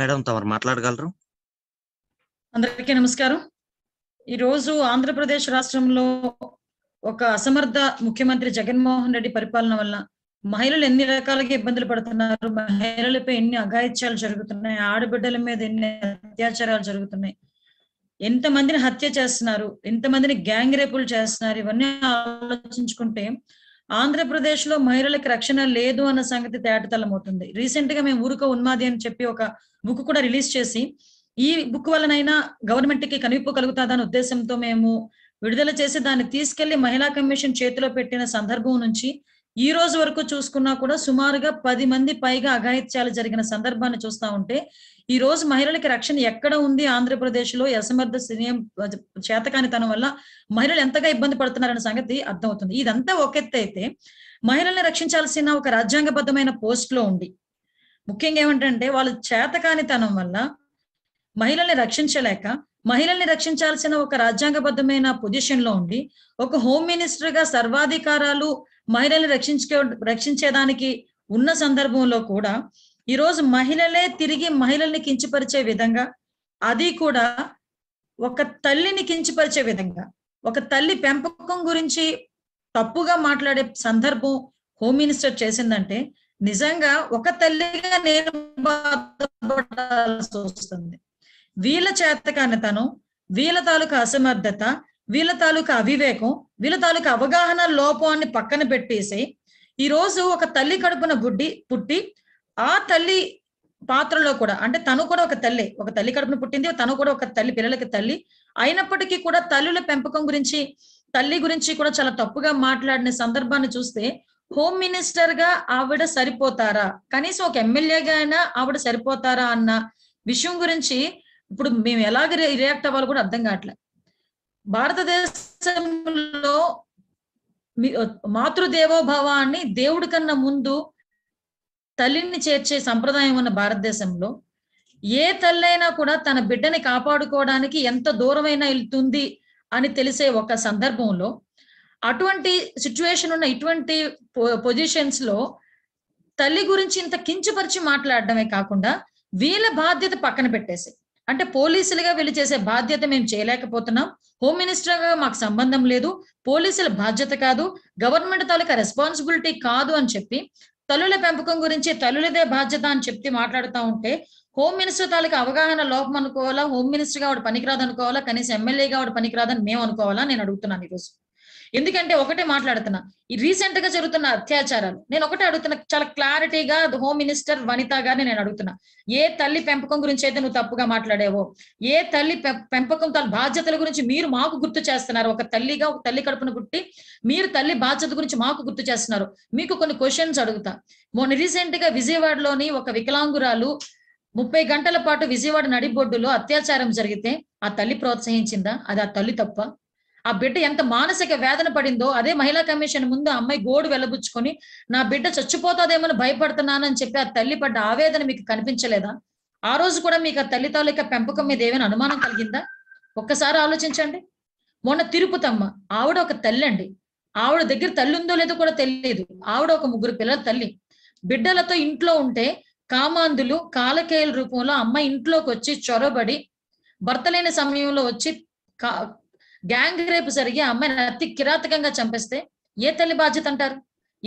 madam తమరు మాట్లాడగలరు అందరికీ నమస్కారం ఈరోజు ఆంధ్రప్రదేశ్ రాష్ట్రంలో ఒక అసమర్థ ముఖ్యమంత్రి జగన్మోహన్ రెడ్డి పరిపాలన వల్ల మహిళలు ఎన్ని రకాలుగా ఇబ్బందులు పడుతున్నారు మహిళలపై ఎన్ని అఘాయిత్యాలు జరుగుతున్నాయి ఆడబిడ్డల మీద ఎన్ని అత్యాచారాలు జరుగుతున్నాయి ఎంతమందిని హత్య చేస్తున్నారు ఎంతమందిని గ్యాంగ్ రేపులు చేస్తున్నారు ఇవన్నీ ఆలోచించుకుంటే ఆంధ్రప్రదేశ్ లో మహిళలకి రక్షణ లేదు అన్న సంగతి తేటతలం అవుతుంది రీసెంట్ గా మేము ఊరుకో ఉన్మాది అని చెప్పి ఒక బుక్ కూడా రిలీజ్ చేసి ఈ బుక్ వలనైనా గవర్నమెంట్ కి కనిపి కలుగుతాదన్న ఉద్దేశంతో మేము విడుదల చేసి దాన్ని తీసుకెళ్లి మహిళా కమిషన్ చేతిలో పెట్టిన సందర్భం నుంచి ఈ రోజు వరకు చూసుకున్నా కూడా సుమారుగా పది మంది పైగా అఘాయిత్యాలు జరిగిన సందర్భాన్ని చూస్తా ఉంటే ఈ రోజు మహిళలకి రక్షణ ఎక్కడ ఉంది ఆంధ్రప్రదేశ్ లో అసమర్థ సినియం చేతకాని తన వల్ల మహిళలు ఎంతగా ఇబ్బంది పడుతున్నారనే సంగతి అర్థమవుతుంది ఇదంతా అయితే మహిళల్ని రక్షించాల్సిన ఒక రాజ్యాంగబద్ధమైన పోస్ట్ లో ఉంది ముఖ్యంగా ఏమంటంటే వాళ్ళు చేతకానితనం వల్ల మహిళల్ని రక్షించలేక మహిళల్ని రక్షించాల్సిన ఒక రాజ్యాంగబద్ధమైన పొజిషన్ లో ఉండి ఒక హోమ్ మినిస్టర్ గా సర్వాధికారాలు మహిళలు రక్షించుకో రక్షించేదానికి ఉన్న సందర్భంలో కూడా ఈరోజు మహిళలే తిరిగి మహిళల్ని కించపరిచే విధంగా అది కూడా ఒక తల్లిని కించపరిచే విధంగా ఒక తల్లి పెంపకం గురించి తప్పుగా మాట్లాడే సందర్భం హోమ్ మినిస్టర్ చేసిందంటే నిజంగా ఒక తల్లిగా నేను బాధపడాల్సి వస్తుంది వీళ్ళ చేత తను వీళ్ళ తాలూకా అసమర్థత వీళ్ళ తాలూకా అవివేకం వీళ్ళ తాలూకా అవగాహన లోపాన్ని పక్కన పెట్టేసి ఈ రోజు ఒక తల్లి కడుపున బుడ్డి పుట్టి ఆ తల్లి పాత్రలో కూడా అంటే తను కూడా ఒక తల్లి ఒక తల్లి కడుపున పుట్టింది తను కూడా ఒక తల్లి పిల్లలకి తల్లి అయినప్పటికీ కూడా తల్లుల పెంపకం గురించి తల్లి గురించి కూడా చాలా తప్పుగా మాట్లాడిన సందర్భాన్ని చూస్తే హోమ్ మినిస్టర్ గా ఆవిడ సరిపోతారా కనీసం ఒక ఎమ్మెల్యేగా అయినా ఆవిడ సరిపోతారా అన్న విషయం గురించి ఇప్పుడు మేము ఎలాగ రియాక్ట్ అవ్వాలో కూడా అర్థం కావట్లేదు భారతదేశంలో మాతృదేవోభవాన్ని దేవుడి కన్నా ముందు తల్లిని చేర్చే సంప్రదాయం ఉన్న భారతదేశంలో ఏ తల్లైనా కూడా తన బిడ్డని కాపాడుకోవడానికి ఎంత దూరమైనా వెళ్తుంది అని తెలిసే ఒక సందర్భంలో అటువంటి సిచ్యువేషన్ ఉన్న ఇటువంటి పొజిషన్స్ లో తల్లి గురించి ఇంత కించపరిచి మాట్లాడడమే కాకుండా వీళ్ళ బాధ్యత పక్కన పెట్టేసే అంటే పోలీసులుగా వీళ్ళు చేసే బాధ్యత మేము చేయలేకపోతున్నాం హోమ్ మినిస్టర్గా మాకు సంబంధం లేదు పోలీసుల బాధ్యత కాదు గవర్నమెంట్ తాలూకా రెస్పాన్సిబిలిటీ కాదు అని చెప్పి తల్లుల పెంపకం గురించి తల్లులదే బాధ్యత అని చెప్పి మాట్లాడుతూ ఉంటే హోమ్ మినిస్టర్ తాలూకా అవగాహన లోపం అనుకోవాలా హోమ్ మినిస్టర్గా ఆవిడ పనికిరాదు అనుకోవాలా కనీసం ఎమ్మెల్యేగా ఆవిడ పనికిరాదని మేము అనుకోవాలా నేను అడుగుతున్నాను ఈరోజు ఎందుకంటే ఒకటే మాట్లాడుతున్నా ఈ రీసెంట్ గా జరుగుతున్న అత్యాచారాలు నేను ఒకటే అడుగుతున్నా చాలా క్లారిటీగా హోమ్ మినిస్టర్ వనిత గారిని నేను అడుగుతున్నా ఏ తల్లి పెంపకం గురించి అయితే నువ్వు తప్పుగా మాట్లాడేవో ఏ తల్లి పెంపకం తన బాధ్యతల గురించి మీరు మాకు గుర్తు చేస్తున్నారు ఒక తల్లిగా ఒక తల్లి కడుపున గుట్టి మీరు తల్లి బాధ్యత గురించి మాకు గుర్తు చేస్తున్నారు మీకు కొన్ని క్వశ్చన్స్ అడుగుతా మొన్న రీసెంట్ గా విజయవాడలోని ఒక వికలాంగురాలు ముప్పై గంటల పాటు విజయవాడ నడిబొడ్డులో అత్యాచారం జరిగితే ఆ తల్లి ప్రోత్సహించిందా అది ఆ తల్లి తప్ప ఆ బిడ్డ ఎంత మానసిక వేదన పడిందో అదే మహిళా కమిషన్ ముందు ఆ అమ్మాయి గోడు వెలబుచ్చుకొని నా బిడ్డ చచ్చిపోతాదేమని భయపడుతున్నానని చెప్పి ఆ తల్లి పడ్డ ఆవేదన మీకు కనిపించలేదా ఆ రోజు కూడా మీకు ఆ తల్లి తాలూక పెంపకం మీద ఏమైనా అనుమానం కలిగిందా ఒక్కసారి ఆలోచించండి మొన్న తిరుపతమ్మ ఆవిడ ఒక తల్లి అండి ఆవిడ దగ్గర తల్లి ఉందో లేదో కూడా తెలియదు ఆవిడ ఒక ముగ్గురు పిల్లల తల్లి బిడ్డలతో ఇంట్లో ఉంటే కామాంధులు కాలకేయుల రూపంలో అమ్మ ఇంట్లోకి వచ్చి చొరబడి భర్త లేని సమయంలో వచ్చి గ్యాంగ్ రేపు జరిగి అమ్మాయిని అతి కిరాతకంగా చంపేస్తే ఏ తల్లి బాధ్యత అంటారు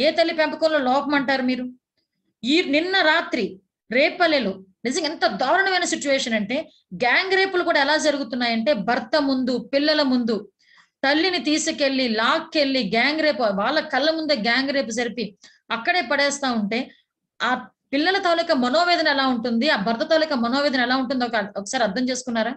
ఏ తల్లి పెంపకంలో లోపం అంటారు మీరు ఈ నిన్న రాత్రి రేపల్లెలో నిజంగా ఎంత దారుణమైన సిచ్యువేషన్ అంటే గ్యాంగ్ రేపులు కూడా ఎలా జరుగుతున్నాయంటే భర్త ముందు పిల్లల ముందు తల్లిని తీసుకెళ్లి లాక్కెళ్ళి గ్యాంగ్ రేపు వాళ్ళ కళ్ళ ముందే గ్యాంగ్ రేపు జరిపి అక్కడే పడేస్తా ఉంటే ఆ పిల్లల తాలూకా మనోవేదన ఎలా ఉంటుంది ఆ భర్త తాలూకా మనోవేదన ఎలా ఉంటుందో ఒకసారి అర్థం చేసుకున్నారా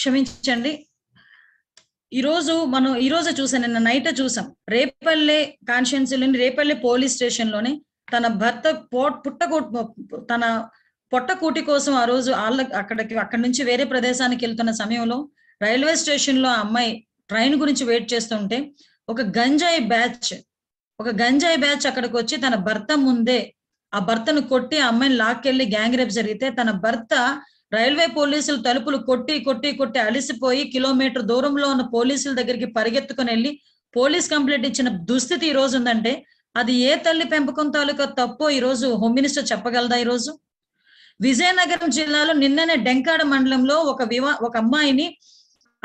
క్షమించండి ఈరోజు మనం ఈ రోజు చూసాం నిన్న నైట్ చూసాం రేపల్లె కాన్షియన్సీలోని రేపల్లె పోలీస్ స్టేషన్ లోని తన భర్త పుట్టకో తన పొట్టకూటి కోసం ఆ రోజు వాళ్ళ అక్కడికి అక్కడి నుంచి వేరే ప్రదేశానికి వెళ్తున్న సమయంలో రైల్వే స్టేషన్ లో ఆ అమ్మాయి ట్రైన్ గురించి వెయిట్ చేస్తుంటే ఒక గంజాయి బ్యాచ్ ఒక గంజాయి బ్యాచ్ అక్కడికి వచ్చి తన భర్త ముందే ఆ భర్తను కొట్టి ఆ అమ్మాయిని లాక్కెళ్ళి గ్యాంగ్ రేప్ జరిగితే తన భర్త రైల్వే పోలీసులు తలుపులు కొట్టి కొట్టి కొట్టి అలసిపోయి కిలోమీటర్ దూరంలో ఉన్న పోలీసుల దగ్గరికి పరిగెత్తుకుని వెళ్ళి పోలీస్ కంప్లైంట్ ఇచ్చిన దుస్థితి ఈ రోజు ఉందంటే అది ఏ తల్లి పెంపకం తాలూకా తప్పో ఈరోజు హోమ్ మినిస్టర్ చెప్పగలదా ఈరోజు విజయనగరం జిల్లాలో నిన్ననే డెంకాడ మండలంలో ఒక వివా ఒక అమ్మాయిని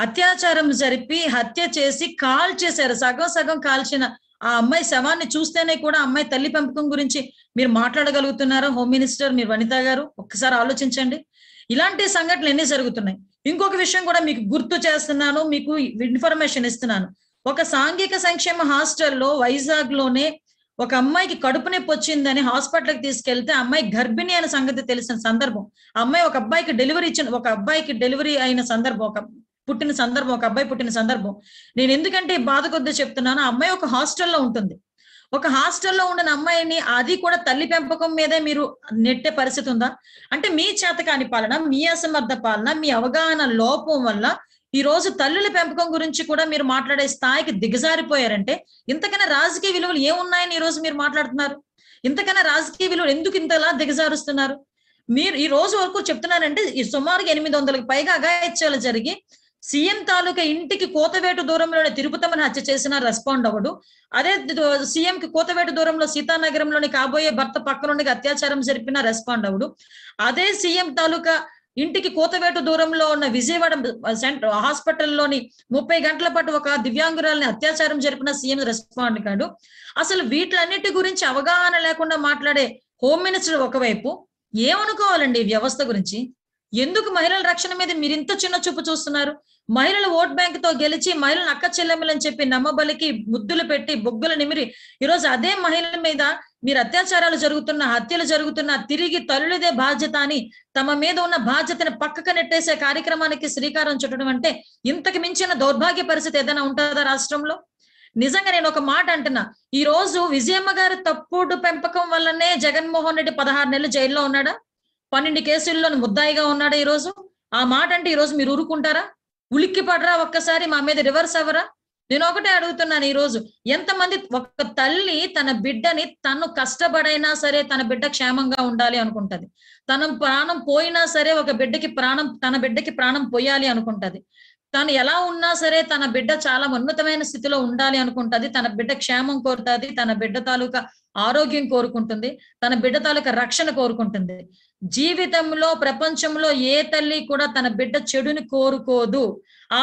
అత్యాచారం జరిపి హత్య చేసి కాల్ చేశారు సగం సగం కాల్చిన ఆ అమ్మాయి శవాన్ని చూస్తేనే కూడా అమ్మాయి తల్లి పెంపకం గురించి మీరు మాట్లాడగలుగుతున్నారా హోమ్ మినిస్టర్ మీరు వనిత గారు ఒక్కసారి ఆలోచించండి ఇలాంటి సంఘటనలు ఎన్ని జరుగుతున్నాయి ఇంకొక విషయం కూడా మీకు గుర్తు చేస్తున్నాను మీకు ఇన్ఫర్మేషన్ ఇస్తున్నాను ఒక సాంఘిక సంక్షేమ హాస్టల్లో వైజాగ్ లోనే ఒక అమ్మాయికి కడుపు నొప్పి వచ్చిందని హాస్పిటల్కి తీసుకెళ్తే అమ్మాయి గర్భిణి అయిన సంగతి తెలిసిన సందర్భం అమ్మాయి ఒక అబ్బాయికి డెలివరీ ఇచ్చిన ఒక అబ్బాయికి డెలివరీ అయిన సందర్భం ఒక పుట్టిన సందర్భం ఒక అబ్బాయి పుట్టిన సందర్భం నేను ఎందుకంటే బాధ చెప్తున్నాను అమ్మాయి ఒక హాస్టల్లో ఉంటుంది ఒక హాస్టల్లో ఉండని అమ్మాయిని అది కూడా తల్లి పెంపకం మీదే మీరు నెట్టే పరిస్థితి ఉందా అంటే మీ చేతకాని పాలన మీ అసమర్థ పాలన మీ అవగాహన లోపం వల్ల ఈ రోజు తల్లుల పెంపకం గురించి కూడా మీరు మాట్లాడే స్థాయికి దిగజారిపోయారంటే ఇంతకైనా రాజకీయ విలువలు ఏమున్నాయని ఈ రోజు మీరు మాట్లాడుతున్నారు ఇంతకైనా రాజకీయ విలువలు ఎందుకు ఇంతలా దిగజారుస్తున్నారు మీరు ఈ రోజు వరకు చెప్తున్నారంటే ఈ సుమారుగా ఎనిమిది వందలకు పైగా అఘాయిత్యాలు జరిగి సీఎం తాలూకా ఇంటికి కోతవేటు దూరంలోనే తిరుపతమ్మని హత్య చేసిన రెస్పాండ్ అవ్వడు అదే సీఎంకి కోతవేటు దూరంలో సీతానగరంలోని కాబోయే భర్త పక్కనుండి అత్యాచారం జరిపిన రెస్పాండ్ అవ్వడు అదే సీఎం తాలూకా ఇంటికి కోతవేటు దూరంలో ఉన్న విజయవాడ సెంటర్ హాస్పిటల్లోని ముప్పై గంటల పాటు ఒక దివ్యాంగురాలని అత్యాచారం జరిపిన సీఎం రెస్పాండ్ కాడు అసలు వీటిలన్నిటి గురించి అవగాహన లేకుండా మాట్లాడే హోమ్ మినిస్టర్ ఒకవైపు ఏమనుకోవాలండి వ్యవస్థ గురించి ఎందుకు మహిళల రక్షణ మీద మీరు ఇంత చిన్న చూపు చూస్తున్నారు మహిళలు ఓట్ బ్యాంక్ తో గెలిచి మహిళలను అక్క చెల్లెమ్మలని చెప్పి నమ్మబలికి ముద్దులు పెట్టి బొగ్గులు నిమిరి ఈరోజు అదే మహిళల మీద మీరు అత్యాచారాలు జరుగుతున్న హత్యలు జరుగుతున్న తిరిగి తల్లుదే బాధ్యత అని తమ మీద ఉన్న బాధ్యతను పక్కకు నెట్టేసే కార్యక్రమానికి శ్రీకారం చుట్టడం అంటే ఇంతకు మించిన దౌర్భాగ్య పరిస్థితి ఏదైనా ఉంటుందా రాష్ట్రంలో నిజంగా నేను ఒక మాట అంటున్నా ఈ రోజు విజయమ్మ గారి తప్పుడు పెంపకం వల్లనే జగన్మోహన్ రెడ్డి పదహారు నెలలు జైల్లో ఉన్నాడా పన్నెండు కేసుల్లో ముద్దాయిగా ఉన్నాడా ఈ రోజు ఆ మాట అంటే ఈ రోజు మీరు ఊరుకుంటారా ఉలిక్కి పడరా ఒక్కసారి మా మీద రివర్స్ అవ్వరా నేను ఒకటే అడుగుతున్నాను ఈ రోజు ఎంతమంది ఒక తల్లి తన బిడ్డని తను కష్టపడైనా సరే తన బిడ్డ క్షేమంగా ఉండాలి అనుకుంటది తన ప్రాణం పోయినా సరే ఒక బిడ్డకి ప్రాణం తన బిడ్డకి ప్రాణం పోయాలి అనుకుంటది తను ఎలా ఉన్నా సరే తన బిడ్డ చాలా ఉన్నతమైన స్థితిలో ఉండాలి అనుకుంటది తన బిడ్డ క్షేమం కోరుతుంది తన బిడ్డ తాలూకా ఆరోగ్యం కోరుకుంటుంది తన బిడ్డ తాలూకా రక్షణ కోరుకుంటుంది జీవితంలో ప్రపంచంలో ఏ తల్లి కూడా తన బిడ్డ చెడుని కోరుకోదు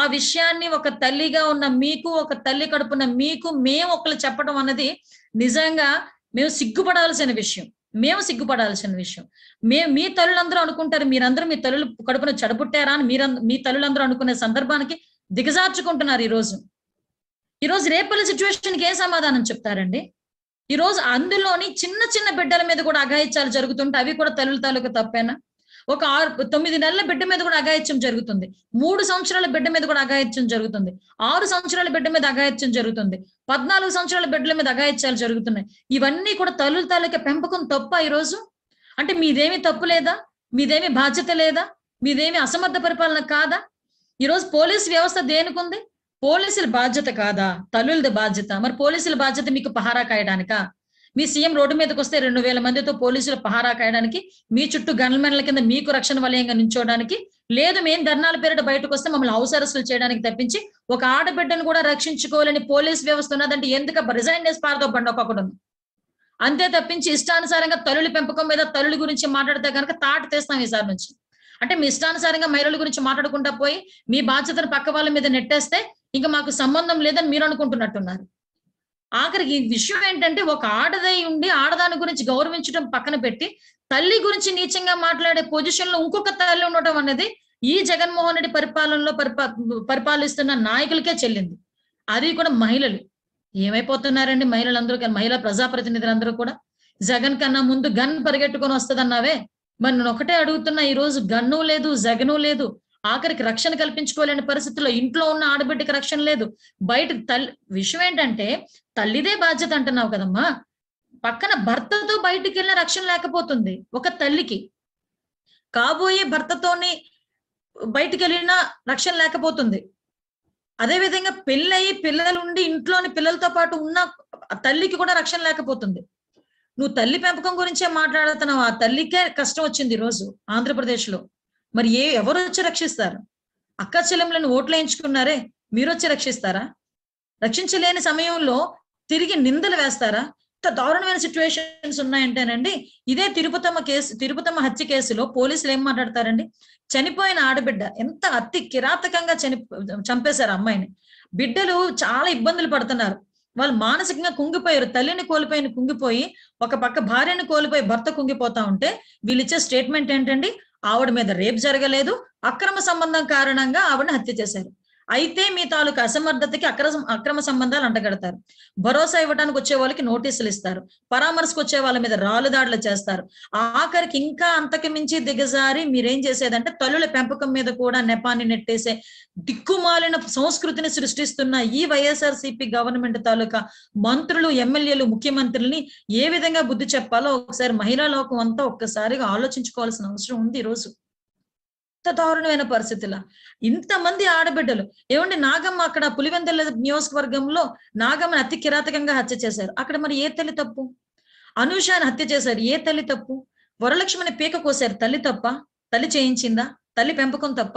ఆ విషయాన్ని ఒక తల్లిగా ఉన్న మీకు ఒక తల్లి కడుపున మీకు మేము ఒకళ్ళు చెప్పడం అన్నది నిజంగా మేము సిగ్గుపడాల్సిన విషయం మేము సిగ్గుపడాల్సిన విషయం మేము మీ తల్లులందరూ అనుకుంటారు మీరందరూ మీ తల్లులు కడుపున చెడబుట్టారా అని మీరంద మీ తల్లులందరూ అనుకునే సందర్భానికి దిగజార్చుకుంటున్నారు ఈరోజు ఈరోజు రేపల్లి సిచ్యువేషన్కి ఏ సమాధానం చెప్తారండి ఈ రోజు అందులోని చిన్న చిన్న బిడ్డల మీద కూడా అఘాయిత్యాలు జరుగుతుంటే అవి కూడా తల్లుల తాలూకు తప్పేనా ఒక ఆరు తొమ్మిది నెలల బిడ్డ మీద కూడా అఘాయిత్యం జరుగుతుంది మూడు సంవత్సరాల బిడ్డ మీద కూడా అఘాయిత్యం జరుగుతుంది ఆరు సంవత్సరాల బిడ్డ మీద అఘాయిత్యం జరుగుతుంది పద్నాలుగు సంవత్సరాల బిడ్డల మీద అఘాయిత్యాలు జరుగుతున్నాయి ఇవన్నీ కూడా తల్లుల తాలూకా పెంపకం తప్ప ఈరోజు అంటే మీదేమి తప్పు లేదా మీదేమి బాధ్యత లేదా మీదేమి అసమర్థ పరిపాలన కాదా ఈరోజు పోలీస్ వ్యవస్థ దేనికి ఉంది పోలీసుల బాధ్యత కాదా తల్లులది బాధ్యత మరి పోలీసుల బాధ్యత మీకు పహారా కాయడానిక మీ సీఎం రోడ్డు మీదకి వస్తే రెండు వేల మందితో పోలీసులు పహారా కాయడానికి మీ చుట్టూ గన్మెన్ల కింద మీకు రక్షణ వలయంగా నించోడానికి లేదు మేము ధర్నాల పేరిట బయటకు వస్తే మమ్మల్ని అవసరస్తులు చేయడానికి తప్పించి ఒక ఆడబిడ్డను కూడా రక్షించుకోవాలని పోలీస్ వ్యవస్థ ఉన్నదంటే ఎందుక రిజైన్ చేసి పారదో ఒక్కొక్కడు అంతే తప్పించి ఇష్టానుసారంగా తల్లుల పెంపకం మీద తల్లుల గురించి మాట్లాడితే కనుక తాట తీస్తాం ఈసారి నుంచి అంటే మీ ఇష్టానుసారంగా మహిళల గురించి మాట్లాడకుండా పోయి మీ బాధ్యతను పక్క వాళ్ళ మీద నెట్టేస్తే ఇంకా మాకు సంబంధం లేదని మీరు అనుకుంటున్నట్టున్నారు ఆఖరికి విషయం ఏంటంటే ఒక ఆడదై ఉండి ఆడదాని గురించి గౌరవించడం పక్కన పెట్టి తల్లి గురించి నీచంగా మాట్లాడే పొజిషన్ లో ఇంకొక తల్లి ఉండటం అనేది ఈ జగన్మోహన్ రెడ్డి పరిపాలనలో పరిపా పరిపాలిస్తున్న నాయకులకే చెల్లింది అది కూడా మహిళలు ఏమైపోతున్నారండి మహిళలందరూ కానీ మహిళా ప్రజాప్రతినిధులందరూ కూడా జగన్ కన్నా ముందు గన్ పరిగెట్టుకొని వస్తుందన్నావే మరి నేను ఒకటే అడుగుతున్నా ఈ రోజు గన్ను లేదు జగను లేదు ఆఖరికి రక్షణ కల్పించుకోలేని పరిస్థితుల్లో ఇంట్లో ఉన్న ఆడబిడ్డకి రక్షణ లేదు బయట తల్లి విషయం ఏంటంటే తల్లిదే బాధ్యత అంటున్నావు కదమ్మా పక్కన భర్తతో బయటికి వెళ్ళిన రక్షణ లేకపోతుంది ఒక తల్లికి కాబోయే భర్తతోని బయటికి వెళ్ళిన రక్షణ లేకపోతుంది అదేవిధంగా పెళ్ళయి పిల్లలు ఉండి ఇంట్లోని పిల్లలతో పాటు ఉన్న తల్లికి కూడా రక్షణ లేకపోతుంది నువ్వు తల్లి పెంపకం గురించే మాట్లాడుతున్నావు ఆ తల్లికే కష్టం వచ్చింది ఈరోజు ఆంధ్రప్రదేశ్లో మరి ఏ ఎవరు వచ్చి రక్షిస్తారు అక్క చెల్లెములను ఓట్లు వేయించుకున్నారే మీరు వచ్చి రక్షిస్తారా రక్షించలేని సమయంలో తిరిగి నిందలు వేస్తారా ఇంత దారుణమైన సిచ్యువేషన్స్ ఉన్నాయంటేనండి ఇదే తిరుపతమ్మ కేసు తిరుపతమ్మ హత్య కేసులో పోలీసులు ఏం మాట్లాడతారండి చనిపోయిన ఆడబిడ్డ ఎంత అతి కిరాతకంగా చని చంపేశారు అమ్మాయిని బిడ్డలు చాలా ఇబ్బందులు పడుతున్నారు వాళ్ళు మానసికంగా కుంగిపోయారు తల్లిని కోల్పోయిన కుంగిపోయి ఒక పక్క భార్యను కోల్పోయి భర్త కుంగిపోతా ఉంటే వీళ్ళు ఇచ్చే స్టేట్మెంట్ ఏంటండి ఆవిడ మీద రేపు జరగలేదు అక్రమ సంబంధం కారణంగా ఆవిడని హత్య చేశారు అయితే మీ తాలూకు అసమర్థతకి అక్ర అక్రమ సంబంధాలు అంటగడతారు భరోసా ఇవ్వడానికి వచ్చే వాళ్ళకి నోటీసులు ఇస్తారు పరామర్శకు వచ్చే వాళ్ళ మీద రాళ్ళు దాడులు చేస్తారు ఆఖరికి ఇంకా అంతకు మించి దిగజారి మీరేం చేసేదంటే తల్లుల పెంపకం మీద కూడా నెపాన్ని నెట్టేసే దిక్కుమాలిన సంస్కృతిని సృష్టిస్తున్న ఈ వైఎస్ఆర్సిపి గవర్నమెంట్ తాలూకా మంత్రులు ఎమ్మెల్యేలు ముఖ్యమంత్రుల్ని ఏ విధంగా బుద్ధి చెప్పాలో ఒకసారి మహిళా లోకం అంతా ఒక్కసారిగా ఆలోచించుకోవాల్సిన అవసరం ఉంది ఈరోజు ఎంత దారుణమైన పరిస్థితుల ఇంతమంది ఆడబిడ్డలు ఏమండి నాగమ్మ అక్కడ పులివెందల నియోజకవర్గంలో నాగమ్మని అతి కిరాతకంగా హత్య చేశారు అక్కడ మరి ఏ తల్లి తప్పు అనుషాని హత్య చేశారు ఏ తల్లి తప్పు వరలక్ష్మిని పీక కోశారు తల్లి తప్ప తల్లి చేయించిందా తల్లి పెంపకం తప్ప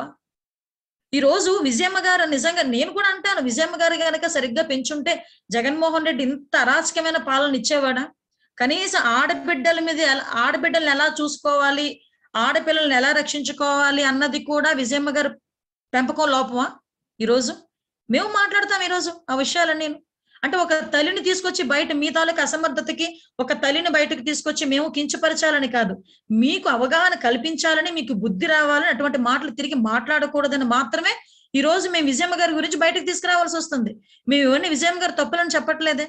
ఈ రోజు విజయమ్మ గారు నిజంగా నేను కూడా అంటాను విజయమ్మ గారు కనుక సరిగ్గా పెంచుంటే జగన్మోహన్ రెడ్డి ఇంత అరాచకమైన పాలన ఇచ్చేవాడా కనీసం ఆడబిడ్డల మీద ఆడబిడ్డలను ఎలా చూసుకోవాలి ఆడపిల్లల్ని ఎలా రక్షించుకోవాలి అన్నది కూడా విజయమ్మ గారు పెంపకం లోపమా ఈరోజు మేము మాట్లాడతాం ఈరోజు ఆ విషయాలని నేను అంటే ఒక తల్లిని తీసుకొచ్చి బయట మీ తాలూకు అసమర్థతకి ఒక తల్లిని బయటకు తీసుకొచ్చి మేము కించపరచాలని కాదు మీకు అవగాహన కల్పించాలని మీకు బుద్ధి రావాలని అటువంటి మాటలు తిరిగి మాట్లాడకూడదని మాత్రమే ఈ రోజు మేము విజయమ్మ గారి గురించి బయటకు తీసుకురావాల్సి వస్తుంది మేము ఇవన్నీ విజయమ్మ గారు తప్పులను చెప్పట్లేదే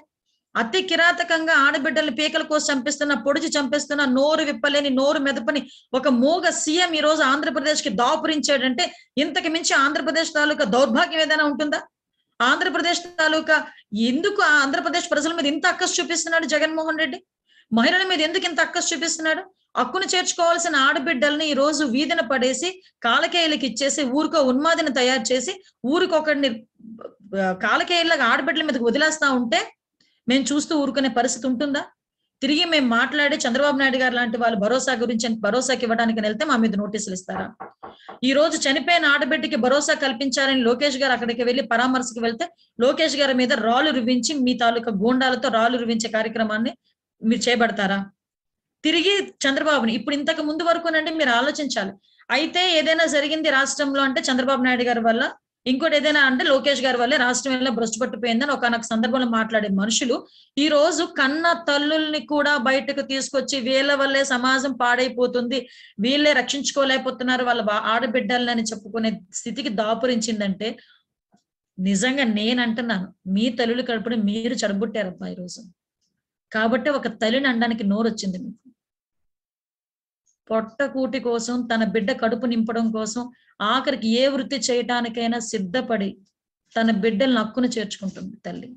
అతి కిరాతకంగా ఆడబిడ్డలు పీకల కోసం చంపిస్తున్న పొడిచి చంపిస్తున్న నోరు విప్పలేని నోరు మెదపని ఒక మూగ సీఎం ఈ రోజు ఆంధ్రప్రదేశ్ కి దాపురించాడంటే ఇంతకు మించి ఆంధ్రప్రదేశ్ తాలూకా దౌర్భాగ్యం ఏదైనా ఉంటుందా ఆంధ్రప్రదేశ్ తాలూకా ఎందుకు ఆంధ్రప్రదేశ్ ప్రజల మీద ఇంత అక్కసు చూపిస్తున్నాడు జగన్మోహన్ రెడ్డి మహిళల మీద ఎందుకు ఇంత అక్కసు చూపిస్తున్నాడు అక్కును చేర్చుకోవాల్సిన ఆడబిడ్డల్ని ఈ రోజు వీధిన పడేసి కాలకేయులకి ఇచ్చేసి ఊరికో ఉన్మాదిని తయారు చేసి ఊరికొకరిని కాలకేయులకు ఆడబిడ్డల మీదకి వదిలేస్తా ఉంటే మేము చూస్తూ ఊరుకునే పరిస్థితి ఉంటుందా తిరిగి మేము మాట్లాడి చంద్రబాబు నాయుడు గారు లాంటి వాళ్ళు భరోసా గురించి భరోసాకి ఇవ్వడానికి వెళ్తే మా మీద నోటీసులు ఇస్తారా ఈ రోజు చనిపోయిన ఆడబిడ్డకి భరోసా కల్పించాలని లోకేష్ గారు అక్కడికి వెళ్ళి పరామర్శకు వెళ్తే లోకేష్ గారి మీద రాళ్ళు రువించి మీ తాలూకా గూండాలతో రాళ్ళు రువించే కార్యక్రమాన్ని మీరు చేపడతారా తిరిగి చంద్రబాబుని ఇప్పుడు ఇంతకు ముందు వరకునండి మీరు ఆలోచించాలి అయితే ఏదైనా జరిగింది రాష్ట్రంలో అంటే చంద్రబాబు నాయుడు గారి వల్ల ఇంకోటి ఏదైనా అంటే లోకేష్ గారి వల్లే రాష్ట్రం వల్ల భ్రష్టు పట్టిపోయిందని ఒకనొక సందర్భంలో మాట్లాడే మనుషులు ఈ రోజు కన్న తల్లుల్ని కూడా బయటకు తీసుకొచ్చి వీళ్ళ వల్లే సమాజం పాడైపోతుంది వీళ్ళే రక్షించుకోలేకపోతున్నారు వాళ్ళ అని చెప్పుకునే స్థితికి దాపురించిందంటే నిజంగా నేను అంటున్నాను మీ తల్లులు కడుపుని మీరు చెడబుట్టారబ్బా ఈరోజు కాబట్టి ఒక తల్లిని అనడానికి నోరు వచ్చింది మీకు పొట్టకూటి కోసం తన బిడ్డ కడుపు నింపడం కోసం ఆఖరికి ఏ వృత్తి చేయటానికైనా సిద్ధపడి తన బిడ్డలు నక్కును చేర్చుకుంటుంది తల్లి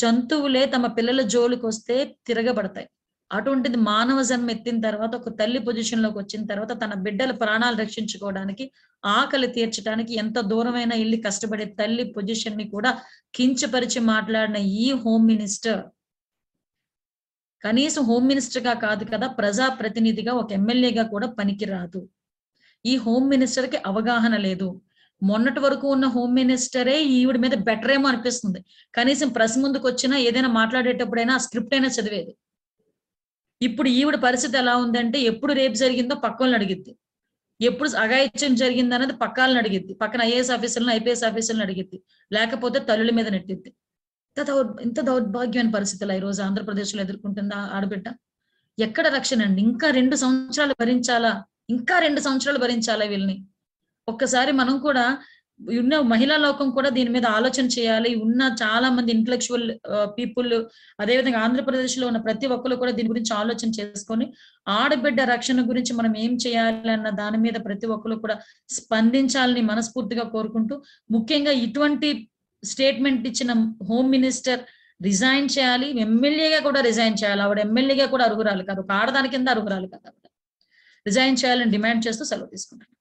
జంతువులే తమ పిల్లల జోలికి వస్తే తిరగబడతాయి అటువంటిది మానవ జన్మ ఎత్తిన తర్వాత ఒక తల్లి పొజిషన్ లోకి వచ్చిన తర్వాత తన బిడ్డల ప్రాణాలు రక్షించుకోవడానికి ఆకలి తీర్చడానికి ఎంత దూరమైన ఇల్లు కష్టపడే తల్లి పొజిషన్ ని కూడా కించపరిచి మాట్లాడిన ఈ హోమ్ మినిస్టర్ కనీసం హోమ్ మినిస్టర్ గా కాదు కదా ప్రజా ప్రతినిధిగా ఒక ఎమ్మెల్యేగా కూడా పనికిరాదు ఈ హోమ్ మినిస్టర్ కి అవగాహన లేదు మొన్నటి వరకు ఉన్న హోమ్ మినిస్టరే ఈవిడ మీద బెటర్ ఏమో అనిపిస్తుంది కనీసం ప్రెస్ ముందుకు వచ్చినా ఏదైనా మాట్లాడేటప్పుడైనా స్క్రిప్ట్ అయినా చదివేది ఇప్పుడు ఈవిడ పరిస్థితి ఎలా ఉందంటే ఎప్పుడు రేపు జరిగిందో పక్కలను అడిగిద్ది ఎప్పుడు అగాయత్యం జరిగిందనేది పక్కాలను అడిగిద్ది పక్కన ఐఏఎస్ ఆఫీసర్లను ఐపీఎస్ ఆఫీసర్లను అడిగిద్ది లేకపోతే తల్లుల మీద నెట్టిద్ది ఎంత దౌర్ ఎంత దౌర్భాగ్యమైన పరిస్థితులు ఈరోజు ఆంధ్రప్రదేశ్లో ఎదుర్కొంటుందా ఆడబిడ్డ ఎక్కడ రక్షణ అండి ఇంకా రెండు సంవత్సరాలు భరించాలా ఇంకా రెండు సంవత్సరాలు భరించాలా వీళ్ళని ఒక్కసారి మనం కూడా ఉన్న మహిళా లోకం కూడా దీని మీద ఆలోచన చేయాలి ఉన్న చాలా మంది ఇంటలెక్చువల్ పీపుల్ అదేవిధంగా ఆంధ్రప్రదేశ్ లో ఉన్న ప్రతి ఒక్కరు కూడా దీని గురించి ఆలోచన చేసుకొని ఆడబిడ్డ రక్షణ గురించి మనం ఏం చేయాలి అన్న దాని మీద ప్రతి ఒక్కరు కూడా స్పందించాలని మనస్ఫూర్తిగా కోరుకుంటూ ముఖ్యంగా ఇటువంటి స్టేట్మెంట్ ఇచ్చిన హోమ్ మినిస్టర్ రిజైన్ చేయాలి ఎమ్మెల్యేగా కూడా రిజైన్ చేయాలి ఆవిడ ఎమ్మెల్యేగా కూడా అర్హురాలు కాదు ఒక ఆడదాని కింద అర్హురాలు కాదు ఆవిడ రిజైన్ చేయాలని డిమాండ్ చేస్తూ సెలవు తీసుకుంటాం